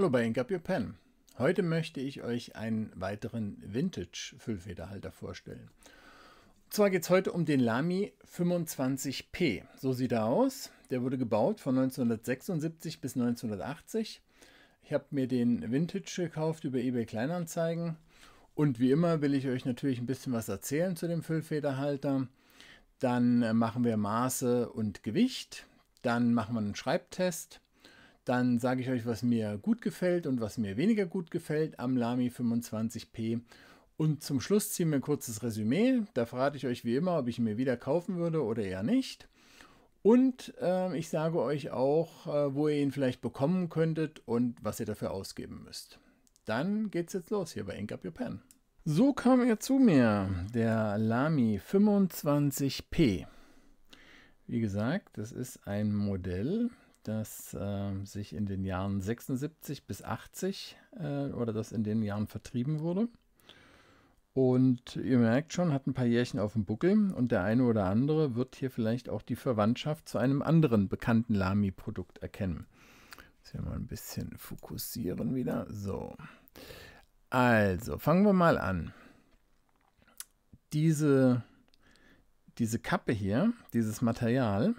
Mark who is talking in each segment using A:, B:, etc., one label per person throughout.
A: Hallo bei Ink Up Your Pen. Heute möchte ich euch einen weiteren Vintage-Füllfederhalter vorstellen. Und zwar geht es heute um den Lamy 25P. So sieht er aus. Der wurde gebaut von 1976 bis 1980. Ich habe mir den Vintage gekauft über eBay Kleinanzeigen. Und wie immer will ich euch natürlich ein bisschen was erzählen zu dem Füllfederhalter. Dann äh, machen wir Maße und Gewicht. Dann machen wir einen Schreibtest dann sage ich euch, was mir gut gefällt und was mir weniger gut gefällt am Lami 25P. Und zum Schluss ziehen wir ein kurzes Resümee. Da verrate ich euch wie immer, ob ich ihn mir wieder kaufen würde oder eher nicht. Und äh, ich sage euch auch, äh, wo ihr ihn vielleicht bekommen könntet und was ihr dafür ausgeben müsst. Dann geht's jetzt los hier bei Ink Up Your Pen. So kam er zu mir, der Lami 25P. Wie gesagt, das ist ein Modell, das äh, sich in den Jahren 76 bis 80 äh, oder das in den Jahren vertrieben wurde. Und ihr merkt schon, hat ein paar Jährchen auf dem Buckel und der eine oder andere wird hier vielleicht auch die Verwandtschaft zu einem anderen bekannten lami produkt erkennen. Muss ich mal ein bisschen fokussieren wieder. So. Also, fangen wir mal an. Diese, diese Kappe hier, dieses Material,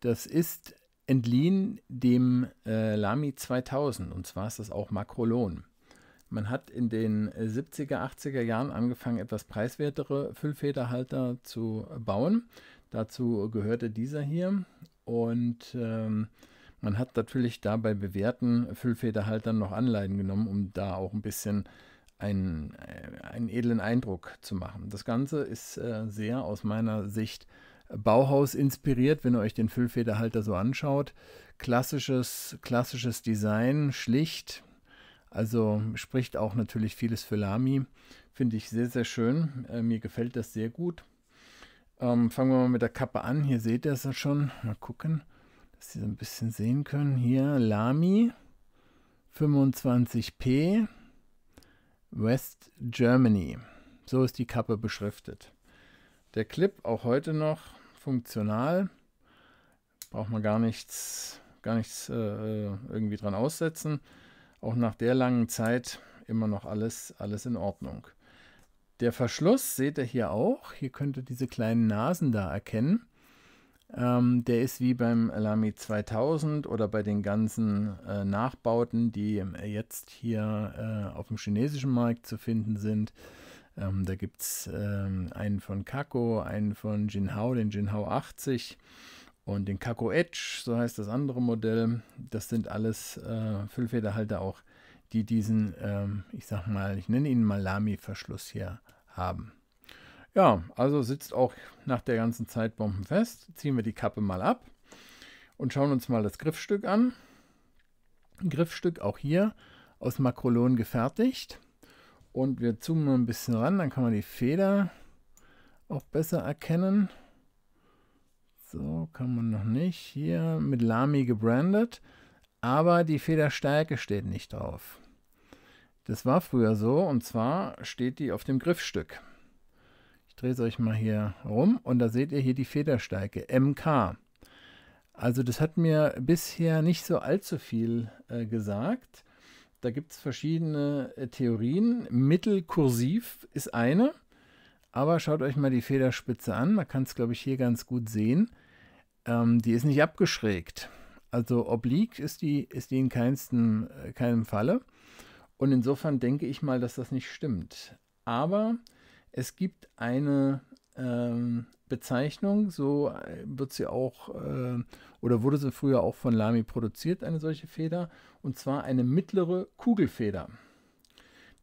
A: das ist entliehen dem äh, Lamy 2000 und zwar ist das auch Makrolon. Man hat in den 70er, äh, 80er Jahren angefangen, etwas preiswertere Füllfederhalter zu bauen. Dazu gehörte dieser hier und ähm, man hat natürlich dabei bewährten Füllfederhaltern noch Anleihen genommen, um da auch ein bisschen einen, äh, einen edlen Eindruck zu machen. Das Ganze ist äh, sehr aus meiner Sicht Bauhaus inspiriert, wenn ihr euch den Füllfederhalter so anschaut. Klassisches, klassisches Design, schlicht, also spricht auch natürlich vieles für Lamy. Finde ich sehr, sehr schön. Äh, mir gefällt das sehr gut. Ähm, fangen wir mal mit der Kappe an. Hier seht ihr es ja schon. Mal gucken, dass Sie so ein bisschen sehen können. Hier Lamy 25p West Germany. So ist die Kappe beschriftet. Der Clip auch heute noch funktional. Braucht man gar nichts, gar nichts äh, äh, irgendwie dran aussetzen. Auch nach der langen Zeit immer noch alles, alles in Ordnung. Der Verschluss seht ihr hier auch. Hier könnt ihr diese kleinen Nasen da erkennen. Ähm, der ist wie beim Lamy 2000 oder bei den ganzen äh, Nachbauten, die jetzt hier äh, auf dem chinesischen Markt zu finden sind, ähm, da gibt es ähm, einen von Kako, einen von Jinhao, den Jinhao 80 und den Kako Edge, so heißt das andere Modell. Das sind alles äh, Füllfederhalter auch, die diesen, ähm, ich sag mal, ich nenne ihn mal lamy verschluss hier haben. Ja, also sitzt auch nach der ganzen Zeit bombenfest. Ziehen wir die Kappe mal ab und schauen uns mal das Griffstück an. Griffstück auch hier aus Makrolon gefertigt. Und wir zoomen ein bisschen ran, dann kann man die Feder auch besser erkennen. So, kann man noch nicht. Hier mit Lamy gebrandet, aber die Federstärke steht nicht drauf. Das war früher so und zwar steht die auf dem Griffstück. Ich drehe es euch mal hier rum und da seht ihr hier die Federstärke, MK. Also das hat mir bisher nicht so allzu viel äh, gesagt. Da gibt es verschiedene äh, Theorien. Mittelkursiv ist eine, aber schaut euch mal die Federspitze an. Man kann es, glaube ich, hier ganz gut sehen. Ähm, die ist nicht abgeschrägt. Also oblique ist die, ist die in keinsten, äh, keinem Falle. Und insofern denke ich mal, dass das nicht stimmt. Aber es gibt eine, ähm, Bezeichnung, so äh, wird sie auch äh, oder wurde sie früher auch von Lamy produziert, eine solche Feder, und zwar eine mittlere Kugelfeder.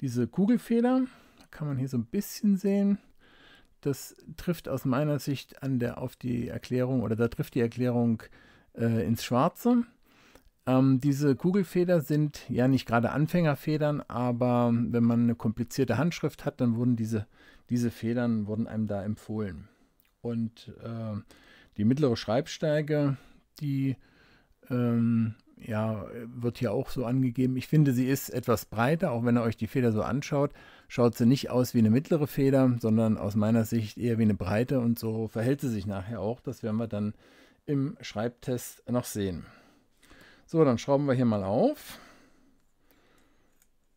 A: Diese Kugelfeder kann man hier so ein bisschen sehen. Das trifft aus meiner Sicht an der auf die Erklärung oder da trifft die Erklärung äh, ins Schwarze. Ähm, diese Kugelfeder sind ja nicht gerade Anfängerfedern, aber wenn man eine komplizierte Handschrift hat, dann wurden diese, diese Federn wurden einem da empfohlen und äh, die mittlere Schreibsteige, die ähm, ja, wird hier auch so angegeben. Ich finde, sie ist etwas breiter, auch wenn ihr euch die Feder so anschaut, schaut sie nicht aus wie eine mittlere Feder, sondern aus meiner Sicht eher wie eine breite und so verhält sie sich nachher auch. Das werden wir dann im Schreibtest noch sehen. So, dann schrauben wir hier mal auf.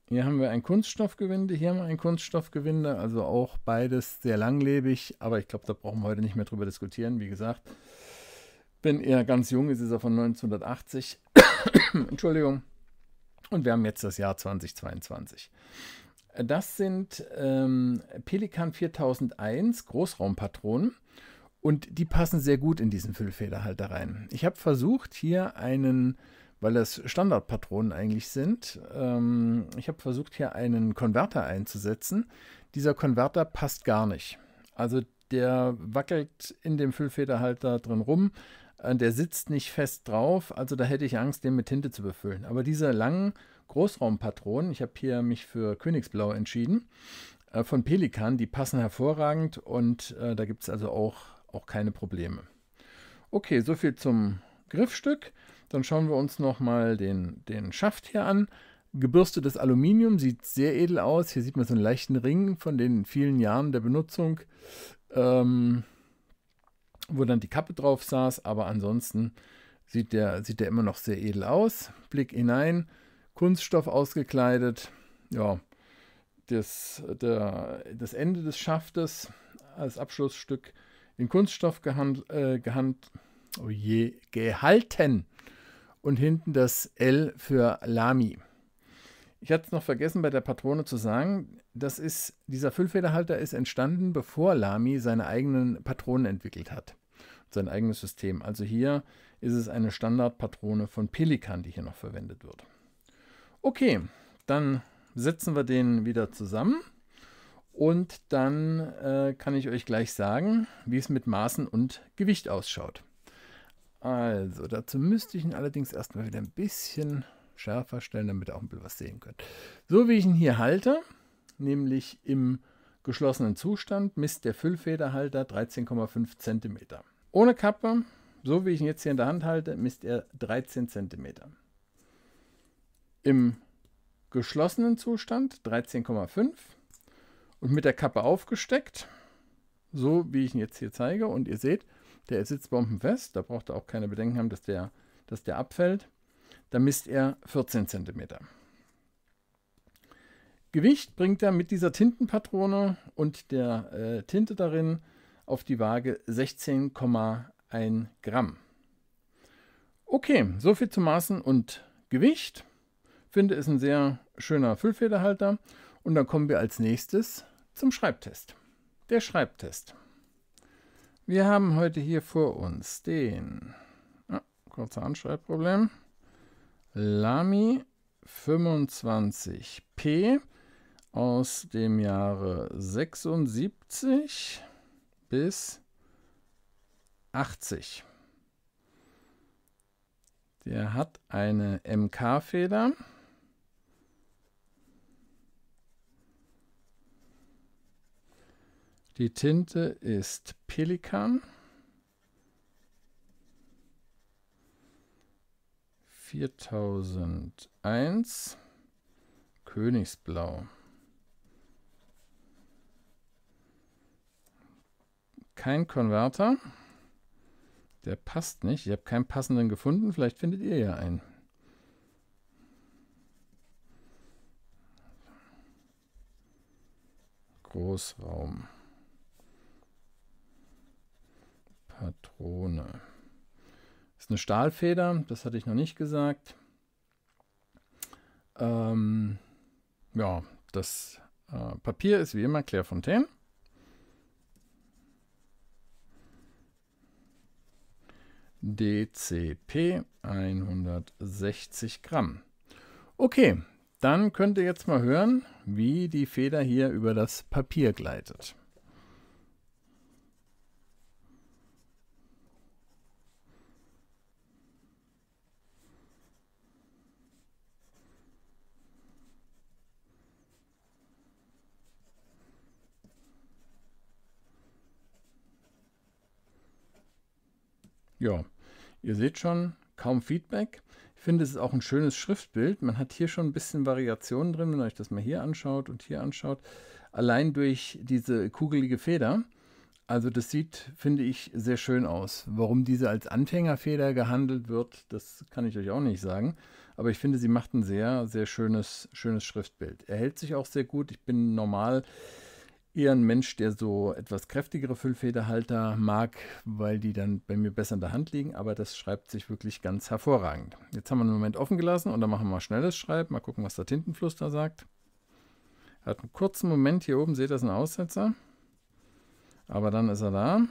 A: Hier haben wir ein Kunststoffgewinde, hier haben wir ein Kunststoffgewinde, also auch beides sehr langlebig, aber ich glaube, da brauchen wir heute nicht mehr drüber diskutieren. Wie gesagt, bin eher ganz jung, es ist er von 1980. Entschuldigung. Und wir haben jetzt das Jahr 2022. Das sind ähm, Pelikan 4001 Großraumpatronen und die passen sehr gut in diesen Füllfederhalter rein. Ich habe versucht, hier einen weil das Standardpatronen eigentlich sind. Ähm, ich habe versucht, hier einen Konverter einzusetzen. Dieser Konverter passt gar nicht. Also der wackelt in dem Füllfederhalter drin rum. Äh, der sitzt nicht fest drauf, also da hätte ich Angst, den mit Tinte zu befüllen. Aber diese langen Großraumpatronen, ich habe hier mich für Königsblau entschieden, äh, von Pelikan, die passen hervorragend und äh, da gibt es also auch, auch keine Probleme. Okay, soviel zum Griffstück. Dann schauen wir uns nochmal den, den Schaft hier an. Gebürstetes Aluminium sieht sehr edel aus. Hier sieht man so einen leichten Ring von den vielen Jahren der Benutzung, ähm, wo dann die Kappe drauf saß. Aber ansonsten sieht der, sieht der immer noch sehr edel aus. Blick hinein, Kunststoff ausgekleidet. Ja, das, der, das Ende des Schaftes als Abschlussstück in Kunststoff gehand, äh, gehand, oh je, gehalten und hinten das L für Lami. Ich hatte es noch vergessen bei der Patrone zu sagen, das ist, dieser Füllfederhalter ist entstanden, bevor Lami seine eigenen Patronen entwickelt hat, sein eigenes System. Also hier ist es eine Standardpatrone von Pelikan, die hier noch verwendet wird. Okay, dann setzen wir den wieder zusammen und dann äh, kann ich euch gleich sagen, wie es mit Maßen und Gewicht ausschaut. Also, dazu müsste ich ihn allerdings erstmal wieder ein bisschen schärfer stellen, damit ihr auch ein bisschen was sehen könnt. So wie ich ihn hier halte, nämlich im geschlossenen Zustand, misst der Füllfederhalter 13,5 cm. Ohne Kappe, so wie ich ihn jetzt hier in der Hand halte, misst er 13 cm. Im geschlossenen Zustand 13,5 und mit der Kappe aufgesteckt, so wie ich ihn jetzt hier zeige und ihr seht, der sitzt bombenfest, da braucht er auch keine Bedenken haben, dass der, dass der abfällt. Da misst er 14 cm. Gewicht bringt er mit dieser Tintenpatrone und der äh, Tinte darin auf die Waage 16,1 Gramm. Okay, soviel zu Maßen und Gewicht. Finde es ein sehr schöner Füllfederhalter. Und dann kommen wir als nächstes zum Schreibtest. Der Schreibtest. Wir haben heute hier vor uns den, ah, kurzer Anschreibproblem, Lami 25p aus dem Jahre 76 bis 80. Der hat eine MK-Feder. Die Tinte ist Pelikan. 4001 Königsblau. Kein Konverter. Der passt nicht. Ich habe keinen passenden gefunden. Vielleicht findet ihr ja einen. Großraum. Krone. Ist eine Stahlfeder, das hatte ich noch nicht gesagt. Ähm, ja, das äh, Papier ist wie immer Claire Fontaine. DCP 160 Gramm. Okay, dann könnt ihr jetzt mal hören, wie die Feder hier über das Papier gleitet. Ja, ihr seht schon, kaum Feedback. Ich finde, es ist auch ein schönes Schriftbild. Man hat hier schon ein bisschen Variationen drin, wenn ihr euch das mal hier anschaut und hier anschaut. Allein durch diese kugelige Feder. Also das sieht, finde ich, sehr schön aus. Warum diese als Anfängerfeder gehandelt wird, das kann ich euch auch nicht sagen. Aber ich finde, sie macht ein sehr, sehr schönes, schönes Schriftbild. Er hält sich auch sehr gut. Ich bin normal eher ein Mensch, der so etwas kräftigere Füllfederhalter mag, weil die dann bei mir besser in der Hand liegen, aber das schreibt sich wirklich ganz hervorragend. Jetzt haben wir einen Moment offen gelassen und dann machen wir mal schnelles Schreiben, mal gucken, was der Tintenfluss da sagt. Hat einen kurzen Moment hier oben, seht ihr, ist ein Aussetzer, aber dann ist er da.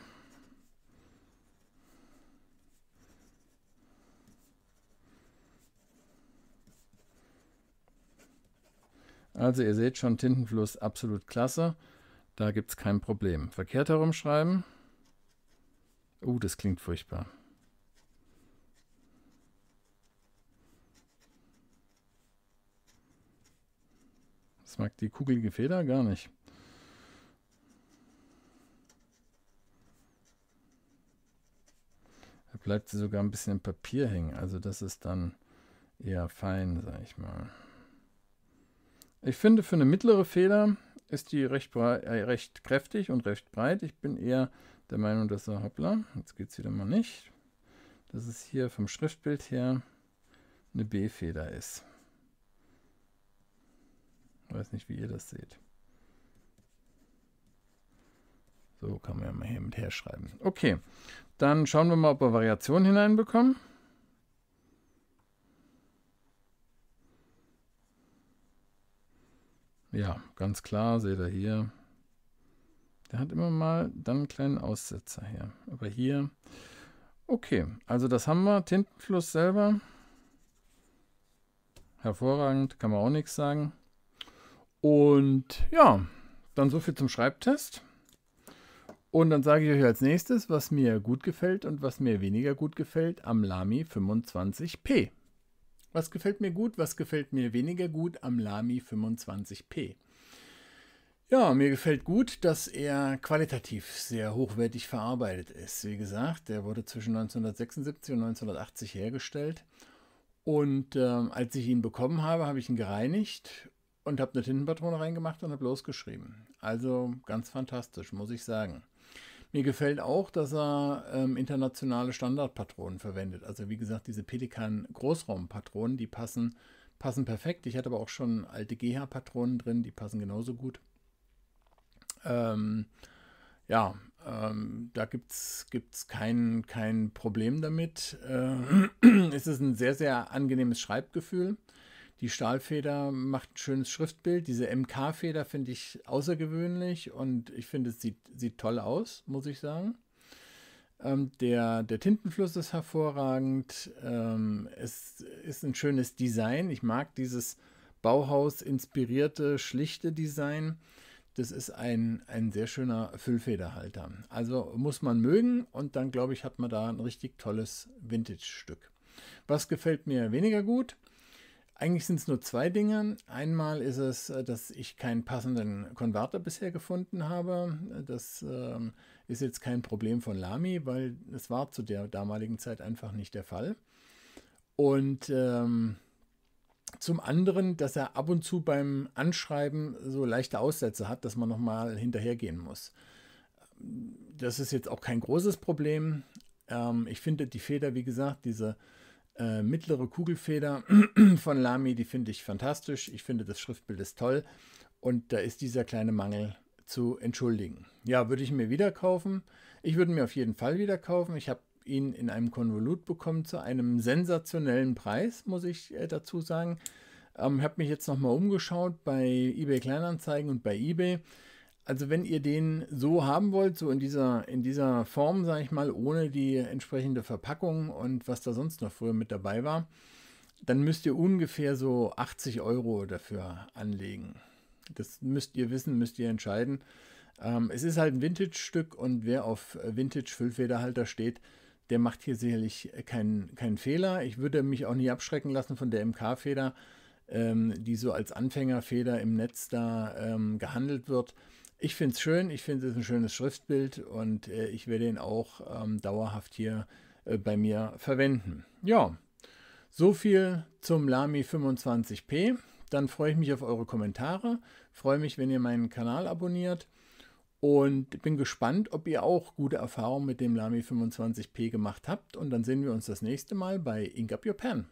A: Also ihr seht schon, Tintenfluss absolut klasse. Da gibt es kein Problem. Verkehrt herumschreiben. Oh, uh, das klingt furchtbar. Das mag die kugelige Feder gar nicht. Da bleibt sie sogar ein bisschen im Papier hängen. Also das ist dann eher fein, sag ich mal. Ich finde, für eine mittlere Feder ist die recht, äh, recht kräftig und recht breit. Ich bin eher der Meinung, dass er, hoppla, jetzt geht es wieder mal nicht, dass es hier vom Schriftbild her eine B-Feder ist. Ich weiß nicht, wie ihr das seht. So kann man ja mal hier mit herschreiben. Okay, dann schauen wir mal, ob wir Variationen hineinbekommen. Ja, ganz klar, seht ihr hier. Der hat immer mal dann einen kleinen Aussetzer her. Aber hier, okay, also das haben wir. Tintenfluss selber, hervorragend, kann man auch nichts sagen. Und ja, dann so viel zum Schreibtest. Und dann sage ich euch als nächstes, was mir gut gefällt und was mir weniger gut gefällt am Lamy 25P. Was gefällt mir gut, was gefällt mir weniger gut am Lami 25P? Ja, mir gefällt gut, dass er qualitativ sehr hochwertig verarbeitet ist. Wie gesagt, er wurde zwischen 1976 und 1980 hergestellt. Und äh, als ich ihn bekommen habe, habe ich ihn gereinigt und habe eine Tintenpatrone reingemacht und habe losgeschrieben. Also ganz fantastisch, muss ich sagen. Mir gefällt auch, dass er ähm, internationale Standardpatronen verwendet. Also wie gesagt, diese Pelikan-Großraumpatronen, die passen, passen perfekt. Ich hatte aber auch schon alte GH-Patronen drin, die passen genauso gut. Ähm, ja, ähm, da gibt es kein, kein Problem damit. Äh, es ist ein sehr, sehr angenehmes Schreibgefühl. Die Stahlfeder macht ein schönes Schriftbild. Diese MK-Feder finde ich außergewöhnlich und ich finde, es sieht, sieht toll aus, muss ich sagen. Ähm, der, der Tintenfluss ist hervorragend. Ähm, es ist ein schönes Design. Ich mag dieses Bauhaus-inspirierte, schlichte Design. Das ist ein, ein sehr schöner Füllfederhalter. Also muss man mögen und dann, glaube ich, hat man da ein richtig tolles Vintage-Stück. Was gefällt mir weniger gut? Eigentlich sind es nur zwei Dinge. Einmal ist es, äh, dass ich keinen passenden Konverter bisher gefunden habe. Das ähm, ist jetzt kein Problem von Lami, weil es war zu der damaligen Zeit einfach nicht der Fall. Und ähm, zum anderen, dass er ab und zu beim Anschreiben so leichte Aussätze hat, dass man nochmal hinterhergehen muss. Das ist jetzt auch kein großes Problem. Ähm, ich finde die Feder, wie gesagt, diese äh, mittlere Kugelfeder von Lamy, die finde ich fantastisch. Ich finde, das Schriftbild ist toll. Und da ist dieser kleine Mangel zu entschuldigen. Ja, würde ich mir wieder kaufen? Ich würde mir auf jeden Fall wieder kaufen. Ich habe ihn in einem Konvolut bekommen zu einem sensationellen Preis, muss ich äh, dazu sagen. Ähm, habe mich jetzt nochmal umgeschaut bei eBay Kleinanzeigen und bei eBay. Also wenn ihr den so haben wollt, so in dieser, in dieser Form, sage ich mal, ohne die entsprechende Verpackung und was da sonst noch früher mit dabei war, dann müsst ihr ungefähr so 80 Euro dafür anlegen. Das müsst ihr wissen, müsst ihr entscheiden. Ähm, es ist halt ein Vintage-Stück und wer auf Vintage-Füllfederhalter steht, der macht hier sicherlich keinen, keinen Fehler. Ich würde mich auch nie abschrecken lassen von der MK-Feder, ähm, die so als Anfängerfeder im Netz da ähm, gehandelt wird. Ich finde es schön, ich finde es ein schönes Schriftbild und äh, ich werde ihn auch ähm, dauerhaft hier äh, bei mir verwenden. Ja, so viel zum Lami 25p. Dann freue ich mich auf eure Kommentare, freue mich, wenn ihr meinen Kanal abonniert und bin gespannt, ob ihr auch gute Erfahrungen mit dem Lami 25p gemacht habt. Und dann sehen wir uns das nächste Mal bei Ink Up Your Pen.